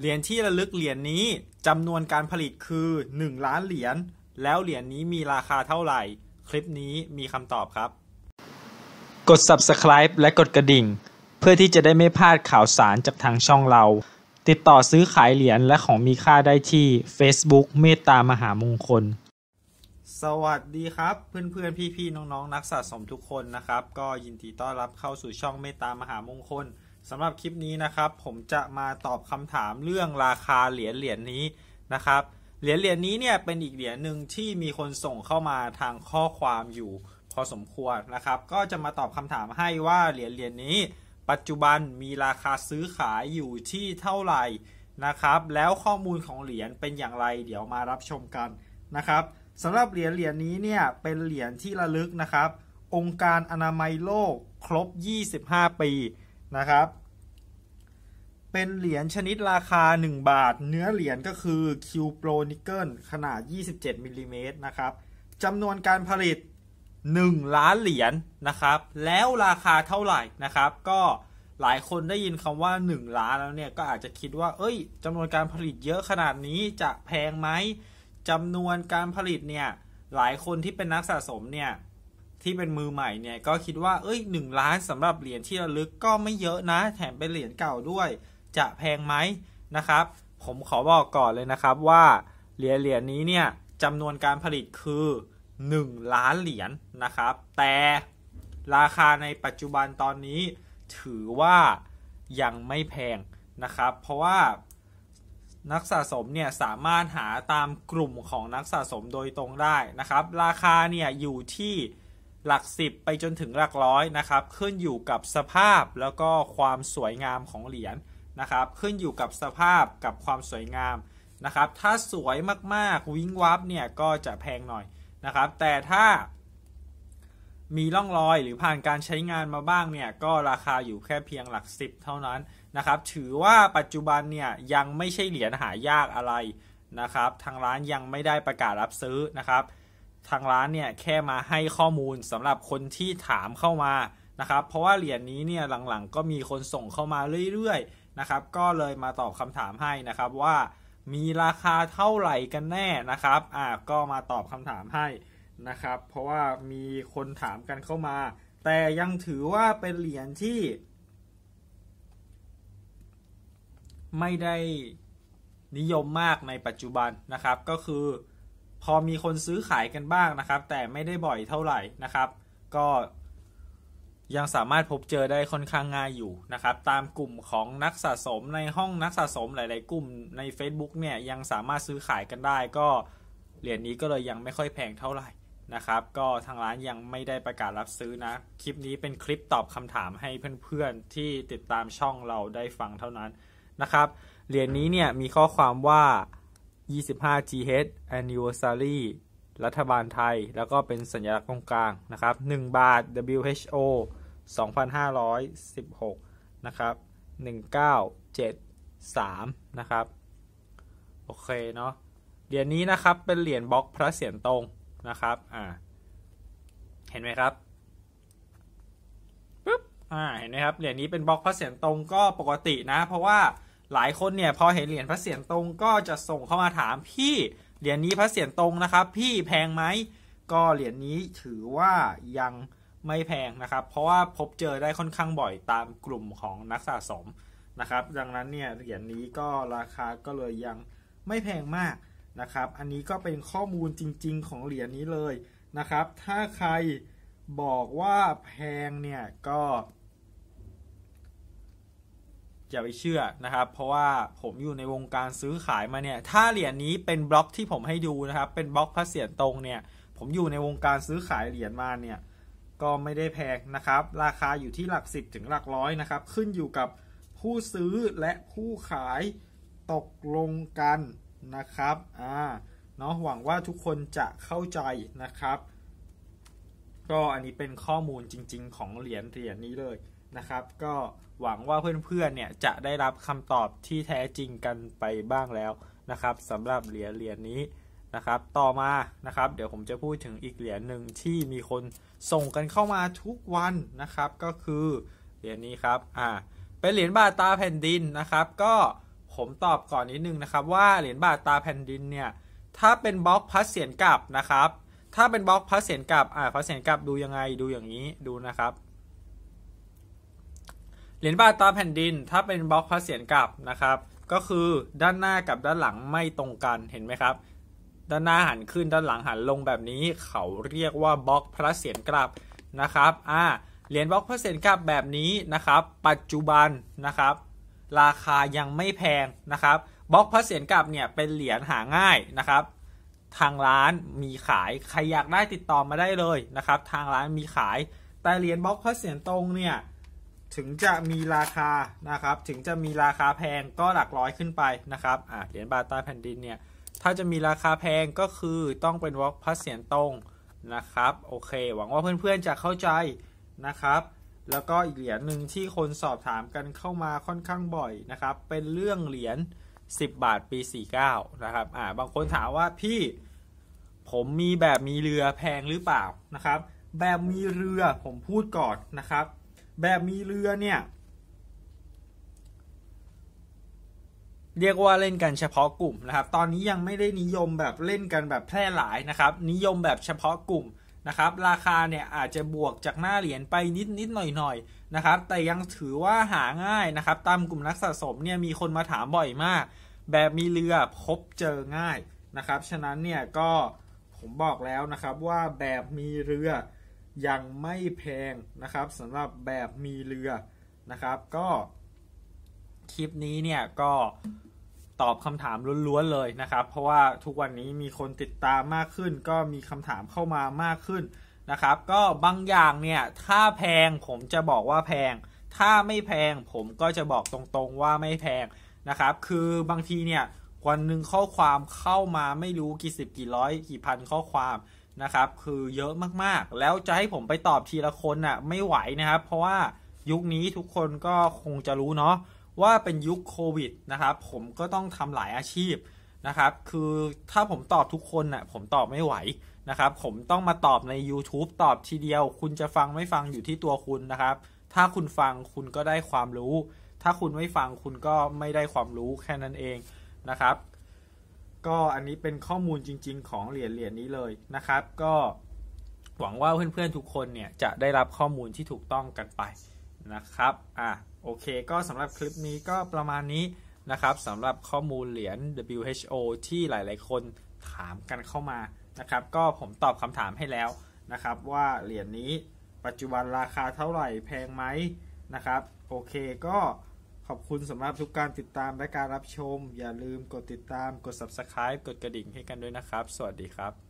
เหรียญที่ระลึกเหรียญนี้จำนวนการผลิตคือ 1 ล้านเหรียญ แล้วเหรียญนี้มีราคาเท่าไหร่ คลิปนี้มีคำตอบครับ กด subscribe และกดกระดิ่ง เพื่อที่จะได้ไม่พลาดข่าวสารจากทางช่องเรา ติดต่อซื้อขายเหรียญและของมีค่าได้ที่ Facebook เมตตามหามงคล สวัสดีครับ เพื่อนๆ พี่ๆ น้องๆ นักสะสมทุกคนนะครับก็ยินดีต้อนรับเข้าสู่ช่องเมตตามหามงคลสำหรับคลิปนี้นะครับผมจะมาตอบคำถามเรื่องราคาเหรียญเหรียญนี้นะครับเหรียญเหรียญนี้เนี่ยเป็นอีกเหรียญหนึ่งที่มีคนส่งเข้ามาทางข้อความอยู่พอสมควรนะครับ ก็จะมาตอบคำถามให้ว่าเหรียญเหรียญนี้ ปัจจุบันมีราคาซื้อขายอยู่ที่เท่าไหร่นะครับแล้วข้อมูลของเหรียญเป็นอย่างไร เดี๋ยวมารับชมกันนะครับสำหรับเหรียญเหรียญนี้เนี่ยเป็นเหรียญที่ระลึกนะครับ องค์การอนามัยโลกครบ 25 ปีนะครับ เป็นเหรียญชนิดราคา 1 บาท เนื้อเหรียญก็คือคิวโปรนิกเกิลขนาด 27มิลลิเมตรนะครับจำนวนการผลิต 1 ล้านเหรียญนนะครับ แล้วราคาเท่าไหร่นะครับ ก็หลายคนได้ยินคำว่า 1 ล้าน แล้วเนี่ยก็อาจจะคิดว่า เอ้ยจำนวนการผลิตเยอะขนาดนี้จะแพงไหมจำนวนการผลิตเนี่ย หลายคนที่เป็นนักสะสมเนี่ยที่เป็นมือใหม่เนี่ย ก็คิดว่าเอ้ยหนึ่งล้านสำหรับเหรียญที่ระลึกก็ไม่เยอะนะ แถมเป็นเหรียญเก่าด้วย จะแพงไหมนะครับ ผมขอบอกก่อนเลยนะครับว่าเหรียญเหรียญนี้เนี่ยจำนวนการผลิตคือ 1 ล้านเหรียญนนะครับ แต่ราคาในปัจจุบันตอนนี้ถือว่ายังไม่แพงนะครับ เพราะว่านักสะสมเนี่ยสามารถหาตามกลุ่มของนักสะสมโดยตรงได้นะครับ ราคาเนี่ยอยู่ที่หลัก10ไปจนถึงหลักร้อยนะครับ ขึ้นอยู่กับสภาพแล้วก็ความสวยงามของเหรียญนะครับ ขึ้นอยู่กับสภาพกับความสวยงามนะครับ ถ้าสวยมากๆ วิงวับเนี่ยก็จะแพงหน่อยนะครับ แต่ถ้ามีร่องรอยหรือผ่านการใช้งานมาบ้างเนี่ยก็ราคาอยู่แค่เพียงหลัก 10 เท่านั้นนะครับ ถือว่าปัจจุบันเนี่ยยังไม่ใช่เหรียญหายากอะไรนะครับ ทางร้านยังไม่ได้ประกาศรับซื้อนะครับทางร้านเนี่ยแค่มาให้ข้อมูลสำหรับคนที่ถามเข้ามานะครับ เพราะว่าเหรียญนี้เนี่ยหลังๆ ก็มีคนส่งเข้ามาเรื่อยๆนะครับ ก็เลยมาตอบคำถามให้นะครับว่ามีราคาเท่าไหร่กันแน่นะครับอ่าก็มาตอบคำถามให้นะครับ เพราะว่ามีคนถามกันเข้ามา แต่ยังถือว่าเป็นเหรียญที่ ไม่ได้นิยมมากในปัจจุบันนะครับก็คือพอมีคนซื้อขายกันบ้างนะครับแต่ไม่ได้บ่อยเท่าไหร่นะครับ ก็ยังสามารถพบเจอได้ค่อนข้างง่ายอยู่นะครับ ตามกลุ่มของนักสะสมในห้องนักสะสมหลาย ๆ กลุ่มใน Facebook เนี่ยยังสามารถซื้อขายกันได้ ก็เหรียญนี้ก็เลยยังไม่ค่อยแพงเท่าไหร่นะครับ ก็ทางร้านยังไม่ได้ประกาศรับซื้อนะ คลิปนี้เป็นคลิปตอบคำถามให้เพื่อนๆที่ติดตามช่องเราได้ฟังเท่านั้นนะครับเหรียญนี้เนี่ยมีข้อความว่า25 GH Anniversary รัฐบาลไทย แล้วก็เป็นสัญลักษณ์ตรงกลางนะครับ 1 บาท WHO 2516 นะครับ 1973 นะครับ โอเคเนาะ เหรียญนี้นะครับเป็นเหรียญบล็อกพระเสียรตรงนะครับ อ่า เห็นไหมครับปึ๊บ อ่า เห็นไหมครับ เหรียญนี้เป็นบล็อกพระเสียรตรงก็ปกตินะเพราะว่าหลายคนเนี่ยพอเห็นเหรียญพระเสียรตรงก็จะส่งเข้ามาถามพี่เหรียญนี้พระเสียรตรงนะครับ พี่แพงไหม ก็เหรียญนี้ถือว่ายังไม่แพงนะครับ เพราะว่าพบเจอได้ค่อนข้างบ่อยตามกลุ่มของนักสะสมนะครับ ดังนั้นเนี่ยเหรียญนี้ก็ราคาก็เลยยังไม่แพงมากนะครับ อันนี้ก็เป็นข้อมูลจริงๆของเหรียญนี้เลยนะครับ ถ้าใครบอกว่าแพงเนี่ยก็อย่าไปเชื่อนะครับเพราะว่าผมอยู่ในวงการซื้อขายมาเนี่ยถ้าเหรียญนนี้เป็นบล็อกที่ผมให้ดูนะครับ เป็นบล็อกพระเศียรตรงเนี่ยผมอยู่ในวงการซื้อขายเหรียญมาเนี่ยก็ไม่ได้แพงนะครับราคาอยู่ที่หลักสิบถึงหลักร้อยนะครับ ขึ้นอยู่กับผู้ซื้อและผู้ขายตกลงกันนะครับอ่าเนาะหวังว่าทุกคนจะเข้าใจนะครับ ก็อันนี้เป็นข้อมูลจริง ๆ ของเหรียญเหรียญนี้เลยนะครับก็หวังว่าเพื่อนๆเนี่ย จะได้รับคำตอบที่แท้จริงกันไปบ้างแล้วนะครับสำหรับเหรียญเหรียญนี้นะครับ ต่อมานะครับ เดี๋ยวผมจะพูดถึงอีกเหรียญหนึ่งที่มีคนส่งกันเข้ามาทุกวันนะครับ ก็คือ เหรียญนี้ครับอ่าเป็นเหรียญบาทตาแผ่นดินนะครับ ก็ผมตอบก่อนนิดนึงนะครับ ว่าเหรียญบาทตาแผ่นดินเนี่ยถ้าเป็นบล็อกพัสเสียนกลับนะครับ ถ้าเป็นบล็อกพัสเสียนกลับอ่าพัสเสียนกลับดูยังไงดูอย่างนี้ดูนะครับรียญบาทตาแผ่นดินถ้าเป็นบล็อกพระเศียรกลับนะครับ ก็คือด้านหน้ากับด้านหลังไม่ตรงกันเห็นไหมครับ ด้านหน้าหันขึ้นด้านหลังหันลงแบบนี้เขาเรียกว่าบล็อกพระเศียรกลับนะครับอ่าเหรียญบล็อกพระเศียรกลับแบบนี้นะครับปัจจุบันนะครับ ราคายังไม่แพงนะครับบล็อกพระเศียรกลับเนี่ยเป็นเหรียญหาง่ายนะครับ ทางร้านมีขายใครอยากได้ติดต่อมาได้เลยนะครับทางร้านมีขายแต่เหรียญบล็อกพระเศียรตรงเนี่ยถึงจะมีราคานะครับ ถึงจะมีราคาแพงก็หลักร้อยขึ้นไปนะครับ อ่ะเหรียญบาทใต้แผ่นดินเนี่ย ถ้าจะมีราคาแพงก็คือต้องเป็นวอล์กพัสเสียนตรงนะครับ โอเค หวังว่าเพื่อนๆจะเข้าใจนะครับ แล้วก็อีกเหรียญหนึ่งที่คนสอบถามกันเข้ามาค่อนข้างบ่อยนะครับ เป็นเรื่องเหรียญ10 บาทปี 49 นะครับ อ่า บางคนถามว่า พี่ผมมีแบบมีเรือแพงหรือเปล่านะครับ แบบมีเรือผมพูดก่อนนะครับแบบมีเรือเนี่ยเรียกว่าเล่นกันเฉพาะกลุ่มนะครับตอนนี้ยังไม่ได้นิยมแบบเล่นกันแบบแพร่หลายนะครับนิยมแบบเฉพาะกลุ่มนะครับราคาเนี่ยอาจจะบวกจากหน้าเหรียญไปนิดนิดหน่อยหน่อยนะครับแต่ยังถือว่าหาง่ายนะครับ ตามกลุ่มนักสะสมเนี่ยมีคนมาถามบ่อยมาก แบบมีเรือพบเจอง่ายนะครับฉะนั้นเนี่ยก็ผมบอกแล้วนะครับว่าแบบมีเรือยังไม่แพงนะครับสำหรับแบบมีเรือนะครับ ก็คลิปนี้เนี่ยก็ตอบคำถามล้วนๆเลยนะครับ เพราะว่าทุกวันนี้มีคนติดตามมากขึ้น ก็มีคำถามเข้ามามากขึ้น นะครับ ก็บางอย่างเนี่ย ถ้าแพงผมจะบอกว่าแพง ถ้าไม่แพงผมก็จะบอกตรงๆ ว่าไม่แพง นะครับ คือบางทีเนี่ยวันหนึ่งข้อความเข้ามาไม่รู้กี่สิบกี่ร้อยกี่พันข้อความนะครับคือเยอะมากๆ แล้วจะให้ผมไปตอบทีละคนน่ะไม่ไหวนะครับ เพราะว่ายุคนี้ทุกคนก็คงจะรู้เนาะว่าเป็นยุคโควิดนะครับ ผมก็ต้องทำหลายอาชีพนะครับ คือถ้าผมตอบทุกคนน่ะผมตอบไม่ไหวนะครับ ผมต้องมาตอบใน YouTube ตอบทีเดียว คุณจะฟังไม่ฟังอยู่ที่ตัวคุณนะครับ ถ้าคุณฟังคุณก็ได้ความรู้ ถ้าคุณไม่ฟังคุณก็ไม่ได้ความรู้แค่นั้นเองนะครับก็อันนี้เป็นข้อมูลจริงๆของเหรียญเหรียญนี้เลยนะครับ ก็ หวังว่าเพื่อนๆทุกคนเนี่ยจะได้รับข้อมูลที่ถูกต้องกันไปนะครับอ่ะโอเค ก็สำหรับคลิปนี้ก็ประมาณนี้นะครับสำหรับข้อมูลเหรียญ WHO ที่หลายๆ คนถามกันเข้ามานะครับ ก็ผมตอบคำถามให้แล้วนะครับ ว่าเหรียญนี้ปัจจุบันราคาเท่าไหร่แพงไหมนะครับโอเคก็ขอบคุณสำหรับทุกการติดตามและการรับชม อย่าลืมกดติดตาม กด subscribe กดกระดิ่งให้กันด้วยนะครับ สวัสดีครับ